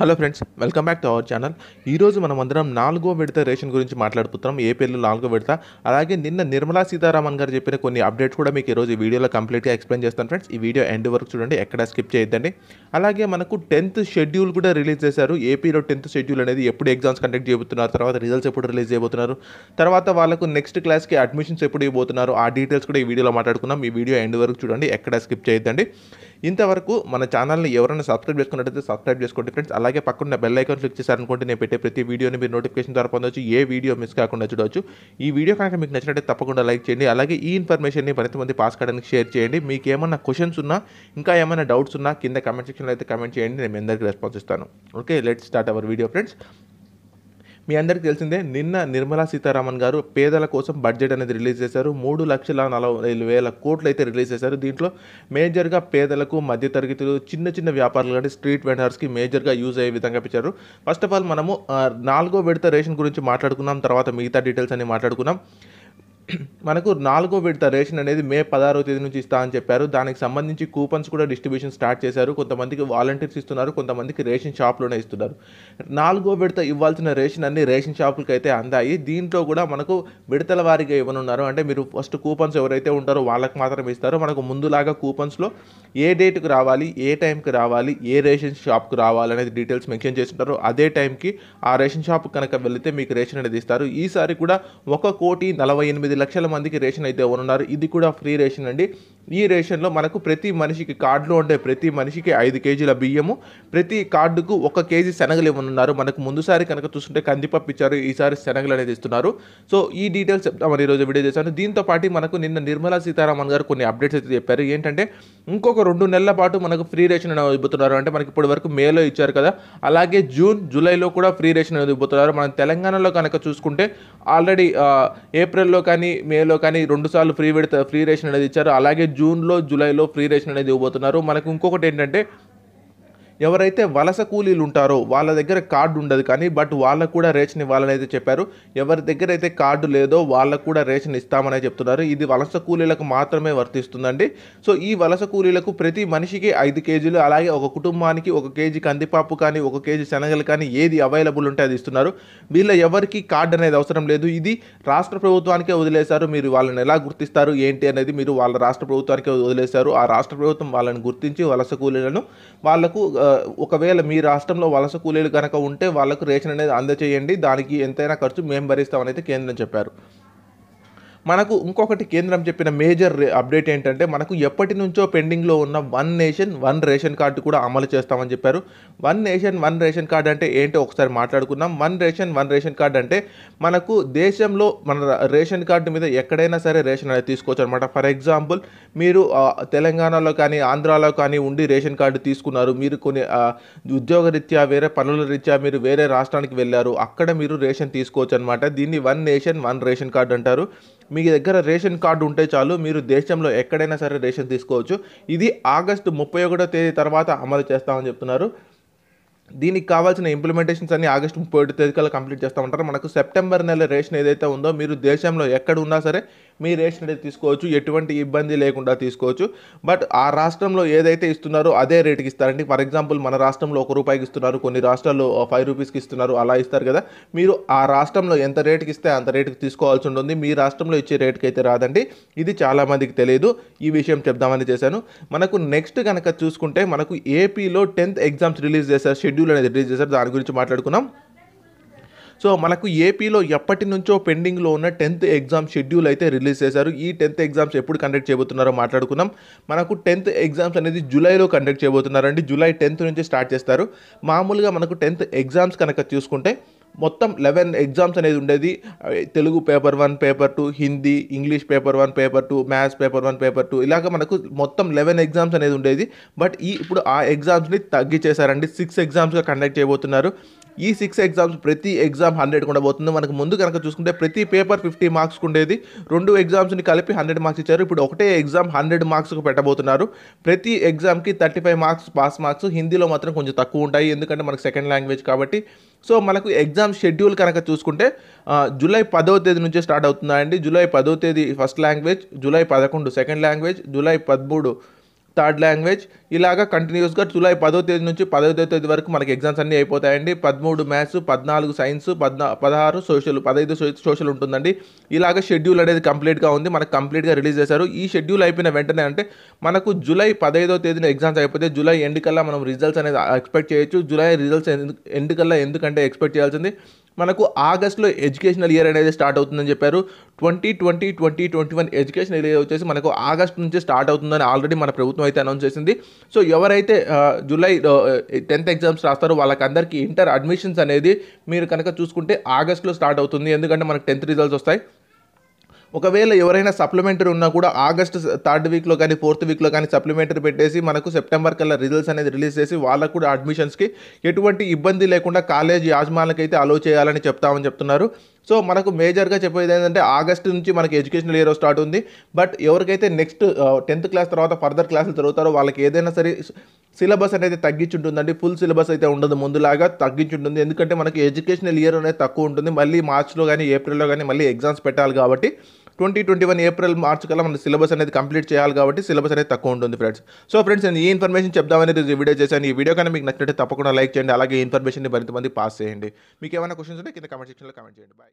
hello friends welcome back to our channel ఈరోజు మనం అందరం నాలుగో విడత రేషన్ గురించి మాట్లాడుతున్నాం ఏపీలో నాలుగో విడత అలాగే నిన్న నిర్మలా సీతారామన్ గారు చెప్పిన కొన్ని అప్డేట్స్ కూడా మీకు ఈరోజు వీడియోలో కంప్లీట్గా ఎక్స్ప్లెయిన్ చేస్తాను ఫ్రెండ్స్ ఈ వీడియో ఎండ్ వరకు చూడండి ఎక్కడ స్కిప్ చేయొద్దండి అలాగే మనకు టెన్త్ షెడ్యూల్ కూడా రిలీజ్ చేశారు ఏపీలో టెన్త్ షెడ్యూల్ అనేది ఎప్పుడు ఎగ్జామ్స్ కండక్ట్ చేయబోతున్నారు తర్వాత రిజల్ట్స్ ఎప్పుడు రిలీజ్ చేయబోతున్నారు తర్వాత వాళ్ళకు నెక్స్ట్ క్లాస్కి అడ్మిషన్స్ ఎప్పుడు ఇవ్వబోతున్నారు ఆ డీటెయిల్స్ కూడా ఈ వీడియోలో మాట్లాడుకున్నాం ఈ వీడియో ఎండ్ వరకు చూడండి ఎక్కడ స్కిప్ చేయొద్దండి ఇంతవరకు మన ఛానల్ని ఎవరైనా సబ్స్క్రైబ్ చేసుకున్నట్టయితే సబ్స్క్రైబ్ చేసుకోండి ఫ్రెండ్స్ అలా అలాగే పక్కన బెల్ ఐకాన్ క్లిక్ చేశారనుకుంటే నేను పెట్టే ప్రతి వీడియోని మీరు నోటిఫికేషన్ ద్వారా పొందొచ్చు ఏ వీడియో మిస్ కాకుండా చూడవచ్చు ఈ వీడియో కనుక మీకు నచ్చినట్టే తప్పకుండా లైక్ చేయండి అలాగే ఈ ఇన్ఫర్మేషన్ని మంది పాస్ కావడానికి షేర్ చేయండి మీకు ఏమైనా క్వశ్చన్స్ ఉన్నా ఇంకా ఏమైనా డౌట్స్ ఉన్నా కింద కమెంట్ సెక్షన్లో అయితే కమెంట్ చేయండి నేను మీ అందరికీ రెస్పాన్స్ ఇస్తాను okay let start our video friends మీ అందరికీ తెలిసిందే నిన్న నిర్మలా సీతారామన్ గారు పేదల కోసం బడ్జెట్ అనేది రిలీజ్ చేశారు మూడు లక్షల నలభై వేల కోట్లు అయితే రిలీజ్ చేశారు దీంట్లో మేజర్గా పేదలకు మధ్యతరగతులు చిన్న చిన్న వ్యాపారులు కానీ స్ట్రీట్ వెండర్స్కి మేజర్గా యూజ్ అయ్యే విధంగా పెట్టారు ఫస్ట్ ఆఫ్ ఆల్ మనము నాలుగో విడత రేషన్ గురించి మాట్లాడుకున్నాం తర్వాత మిగతా డీటెయిల్స్ అన్ని మాట్లాడుకున్నాం మనకు నాలుగో విడత రేషన్ అనేది మే పదహారో తేదీ నుంచి ఇస్తా అని చెప్పారు దానికి సంబంధించి కూపన్స్ కూడా డిస్ట్రిబ్యూషన్ స్టార్ట్ చేశారు కొంతమందికి వాలంటీర్స్ ఇస్తున్నారు కొంతమందికి రేషన్ షాప్లోనే ఇస్తున్నారు నాలుగో విడత ఇవ్వాల్సిన రేషన్ అన్ని రేషన్ షాపులకి అయితే అందాయి దీంట్లో కూడా మనకు విడతల వారీగా ఇవ్వనున్నారు అంటే మీరు ఫస్ట్ కూపన్స్ ఎవరైతే ఉంటారో వాళ్ళకి మాత్రం ఇస్తారు మనకు ముందులాగా కూపన్స్లో ఏ డేట్కి రావాలి ఏ టైంకి రావాలి ఏ రేషన్ షాప్కి రావాలి అనేది డీటెయిల్స్ మెన్షన్ చేస్తుంటారు అదే టైంకి ఆ రేషన్ షాప్ కనుక వెళితే మీకు రేషన్ అనేది ఇస్తారు ఈసారి కూడా ఒక కోటి నలభై ఎనిమిది లక్షల మందికి రేషన్ అయితే ఉన్నారు ఇది కూడా ఫ్రీ రేషన్ అండి ఈ రేషన్లో మనకు ప్రతి మనిషికి కార్డులో ఉండే ప్రతి మనిషికి ఐదు కేజీల బియ్యము ప్రతి కార్డుకు ఒక కేజీ శనగలు ఇవ్వనున్నారు మనకు ముందుసారి కనుక చూస్తుంటే కందిపప్పు ఇచ్చారు ఈసారి శనగలు అనేది ఇస్తున్నారు సో ఈ డీటెయిల్స్ చెప్తామని ఈరోజు వీడియో చేశాను దీంతో పాటు మనకు నిన్న నిర్మలా సీతారామన్ గారు కొన్ని అప్డేట్స్ అయితే చెప్పారు ఏంటంటే ఇంకొక రెండు నెలల పాటు మనకు ఫ్రీ రేషన్ అనేది ఇవ్వబోతున్నారు అంటే మనకి ఇప్పటి వరకు మేలో ఇచ్చారు కదా అలాగే జూన్ జూలైలో కూడా ఫ్రీ రేషన్ అనేది ఇవ్వబోతున్నారు మనం తెలంగాణలో కనుక చూసుకుంటే ఆల్రెడీ ఏప్రిల్లో కానీ కానీ మేలో కానీ రెండుసార్లు ఫ్రీ విడత ఫ్రీ రేషన్ అనేది ఇచ్చారు అలాగే జూన్లో జూలైలో ఫ్రీ రేషన్ అనేది ఇవ్వబోతున్నారు మనకు ఇంకొకటి ఏంటంటే ఎవరైతే వలస కూలీలు ఉంటారో వాళ్ళ దగ్గర కార్డు ఉండదు కానీ బట్ వాళ్ళకు కూడా రేషన్ ఇవ్వాలని అయితే చెప్పారు ఎవరి దగ్గర అయితే కార్డు లేదో వాళ్ళకు కూడా రేషన్ ఇస్తామని చెప్తున్నారు ఇది వలస కూలీలకు మాత్రమే వర్తిస్తుందండి సో ఈ వలస కూలీలకు ప్రతి మనిషికి ఐదు కేజీలు అలాగే ఒక కుటుంబానికి ఒక కేజీ కందిపాపు కానీ ఒక కేజీ శనగలు కానీ ఏది అవైలబుల్ ఉంటే అది ఇస్తున్నారు వీళ్ళ ఎవరికి కార్డు అనేది అవసరం లేదు ఇది రాష్ట్ర ప్రభుత్వానికే వదిలేశారు మీరు వాళ్ళని ఎలా గుర్తిస్తారు ఏంటి అనేది మీరు వాళ్ళ రాష్ట్ర ప్రభుత్వానికే వదిలేశారు ఆ రాష్ట్ర ప్రభుత్వం వాళ్ళని గుర్తించి వలస కూలీలను వాళ్లకు ఒకవేళ మీ రాష్ట్రంలో వలస కూలీలు కనుక ఉంటే వాళ్లకు రేషన్ అనేది అందజేయండి దానికి ఎంతైనా ఖర్చు మేము భరిస్తామని అయితే కేంద్రం చెప్పారు మనకు ఇంకొకటి కేంద్రం చెప్పిన మేజర్ అప్డేట్ ఏంటంటే మనకు ఎప్పటి నుంచో పెండింగ్లో ఉన్న one nation one ration card కూడా అమలు చేస్తామని చెప్పారు one nation one ration card అంటే ఏంటో ఒకసారి మాట్లాడుకుందాం one ration one ration card అంటే మనకు దేశంలో మన రేషన్ కార్డు మీద ఎక్కడైనా సరే రేషన్ అనేది తీసుకోవచ్చు అనమాట ఫర్ ఎగ్జాంపుల్ మీరు తెలంగాణలో కానీ ఆంధ్రాలో కానీ ఉండి రేషన్ కార్డు తీసుకున్నారు మీరు కొన్ని ఉద్యోగరీత్యా వేరే పనుల రీత్యా మీరు వేరే రాష్ట్రానికి వెళ్ళారు అక్కడ మీరు రేషన్ తీసుకోవచ్చు అనమాట దీన్ని one nation one ration card అంటారు మీ దగ్గర రేషన్ కార్డు ఉంటే చాలు మీరు దేశంలో ఎక్కడైనా సరే రేషన్ తీసుకోవచ్చు ఇది ఆగస్టు ముప్పై ఒకటో తేదీ తర్వాత అమలు చేస్తామని చెప్తున్నారు దీనికి కావాల్సిన ఇంప్లిమెంటేషన్స్ అన్ని ఆగస్టు ముప్పై ఒకటి తేదీ కంప్లీట్ చేస్తామంటారు మనకు సెప్టెంబర్ నెల రేషన్ ఏదైతే ఉందో మీరు దేశంలో ఎక్కడ ఉన్నా సరే మీ రేషన్ అనేది తీసుకోవచ్చు ఎటువంటి ఇబ్బంది లేకుండా తీసుకోవచ్చు బట్ ఆ రాష్ట్రంలో ఏదైతే ఇస్తున్నారో అదే రేటుకి ఇస్తారండి ఫర్ ఎగ్జాంపుల్ మన రాష్ట్రంలో ఒక రూపాయికి ఇస్తున్నారు కొన్ని రాష్ట్రాల్లో ఫైవ్ రూపీస్కి ఇస్తున్నారు అలా ఇస్తారు కదా మీరు ఆ రాష్ట్రంలో ఎంత రేటుకి ఇస్తే అంత రేటుకి తీసుకోవాల్సి ఉంటుంది మీ రాష్ట్రంలో ఇచ్చే రేటుకి అయితే రాదండి ఇది చాలామందికి తెలియదు ఈ విషయం చెప్దామని చేశాను మనకు నెక్స్ట్ కనుక చూసుకుంటే మనకు ఏపీలో టెన్త్ ఎగ్జామ్స్ రిలీజ్ చేశారు షెడ్యూల్ అనేది రిలీజ్ చేశారు దాని గురించి మాట్లాడుకున్నాం సో మనకు ఏపీలో ఎప్పటి నుంచో పెండింగ్లో ఉన్న టెన్త్ ఎగ్జామ్ షెడ్యూల్ అయితే రిలీజ్ చేశారు ఈ టెన్త్ ఎగ్జామ్స్ ఎప్పుడు కండక్ట్ చేయబోతున్నారో మాట్లాడుకున్నాం మనకు టెన్త్ ఎగ్జామ్స్ అనేది జూలైలో కండక్ట్ చేయబోతున్నారండి జూలై టెన్త్ నుంచి స్టార్ట్ చేస్తారు మామూలుగా మనకు టెన్త్ ఎగ్జామ్స్ కనుక చూసుకుంటే మొత్తం లెవెన్ ఎగ్జామ్స్ అనేది ఉండేది Telugu paper one paper two Hindi English paper one paper two maths paper one paper two ఇలాగ మనకు మొత్తం లెవెన్ ఎగ్జామ్స్ అనేది ఉండేది బట్ ఈ ఇప్పుడు ఆ ఎగ్జామ్స్ని తగ్గించేశారండి సిక్స్ ఎగ్జామ్స్గా కండక్ట్ చేయబోతున్నారు ఈ సిక్స్ ఎగ్జామ్స్ ప్రతి ఎగ్జామ్ హండ్రెడ్ ఉండబోతుంది మనకు ముందు కనుక చూసుకుంటే ప్రతి పేపర్ ఫిఫ్టీ మార్క్స్ ఉండేది రెండు ఎగ్జామ్స్ని కలిపి హండ్రెడ్ మార్క్స్ ఇచ్చారు ఇప్పుడు ఒకటే ఎగ్జామ్ హండ్రెడ్ మార్క్స్కు పెట్టబోతున్నారు ప్రతి ఎగ్జామ్కి thirty five marks pass marks హిందీలో మాత్రం కొంచెం తక్కువ ఉంటాయి ఎందుకంటే మనకు సెకండ్ లాంగ్వేజ్ కాబట్టి సో మనకు ఎగ్జామ్ షెడ్యూల్ కనుక చూసుకుంటే జూలై పదవ తేదీ నుంచే స్టార్ట్ అవుతుందండి జూలై పదవ తేదీ ఫస్ట్ లాంగ్వేజ్ జూలై పదకొండు సెకండ్ లాంగ్వేజ్ జూలై పదమూడు థర్డ్ లాంగ్వేజ్ ఇలాగా కంటిన్యూస్గా జూలై పదో తేదీ నుంచి పదో తేదీ వరకు మనకి ఎగ్జామ్స్ అన్నీ అయిపోతాయండి పదమూడు మ్యాథ్స్ పద్నాలుగు సైన్స్ పద్నా పదహారు సోషల్ పదహైదు సోషల్ ఉంటుందండి ఇలాగ షెడ్యూల్ అనేది కంప్లీట్గా ఉంది మనకు కంప్లీట్గా రిలీజ్ చేశారు ఈ షెడ్యూల్ అయిపోయిన వెంటనే అంటే మనకు జూలై పదహైదో తేదీన ఎగ్జామ్స్ అయిపోతే జూలై ఎండ్ కల్లా మనం రిజల్ట్స్ అనేది ఎక్స్పెక్ట్ చేయొచ్చు జూలై రిజల్ట్స్ ఎండ్ కల్లా ఎందుకంటే ఎక్స్పెక్ట్ చేయాల్సింది మనకు ఆగస్టులో ఎడ్యుకేషనల్ ఇయర్ అనేది స్టార్ట్ అవుతుందని చెప్పారు twenty twenty twenty twenty one educational year వచ్చేసి మనకు ఆగస్ట్ నుంచి స్టార్ట్ అవుతుందని ఆల్రెడీ మన ప్రభుత్వం అయితే అనౌన్స్ చేసింది సో ఎవరైతే జూలై టెన్త్ ఎగ్జామ్స్ రాస్తారో వాళ్ళకందరికీ ఇంటర్ అడ్మిషన్స్ అనేది మీరు కనుక చూసుకుంటే ఆగస్ట్లో స్టార్ట్ అవుతుంది ఎందుకంటే మనకు టెన్త్ రిజల్ట్స్ వస్తాయి ఒకవేళ ఎవరైనా సప్లిమెంటరీ ఉన్నా కూడా ఆగస్ట్ థర్డ్ వీక్లో కానీ ఫోర్త్ వీక్లో కానీ సప్లిమెంటరీ పెట్టేసి మనకు సెప్టెంబర్ కల్లా రిజల్ట్స్ అనేది రిలీజ్ చేసి వాళ్ళకు కూడా అడ్మిషన్స్కి ఎటువంటి ఇబ్బంది లేకుండా కాలేజ్ అయితే అలో చేయాలని చెప్తామని చెప్తున్నారు సో మనకు మేజర్గా చెప్పేది ఏంటంటే ఆగస్ట్ నుంచి మనకి ఎడ్యుకేషనల్ ఇయర్ స్టార్ట్ ఉంది బట్ ఎవరికైతే నెక్స్ట్ టెన్త్ క్లాస్ తర్వాత ఫర్దర్ క్లాసులు జరుగుతారో వాళ్ళకి ఏదైనా సరే సిలబస్ అనేది తగ్గించుంటుందండి ఫుల్ సిలబస్ అయితే ఉండదు ముందులాగా తగ్గించుంటుంది ఎందుకంటే మనకి ఎడ్యుకేషనల్ ఇయర్ అనేది తక్కువ ఉంటుంది మళ్ళీ మార్చ్లో కానీ ఏప్రిల్లో కానీ మళ్ళీ ఎగ్జామ్స్ పెట్టాలి కాబట్టి twenty twenty one April March కల్లా మన సిలబస్ అనేది కంప్లీట్ చేయాలి కాబట్టి సిలబస్ అనేది తక్కువ ఉంటుంది ఫ్రెండ్స్ సో ఫ్రెండ్స్ నేను ఈ ఇన్ఫర్మేషన్ చెప్దామని వీడియో చేశాను ఈ వీడియో కానీ మీకు నచ్చినట్టు తప్పకుండా లైక్ చేయండి అలాగే ఇన్ఫర్మేషన్ని మరింతమంది పాస్ చేయండి మీకు ఏమైనా క్వశ్చన్స్ ఉంటే కింద కమెంట్ సెక్షన్లో కమెంట్ చేయండి బాయ్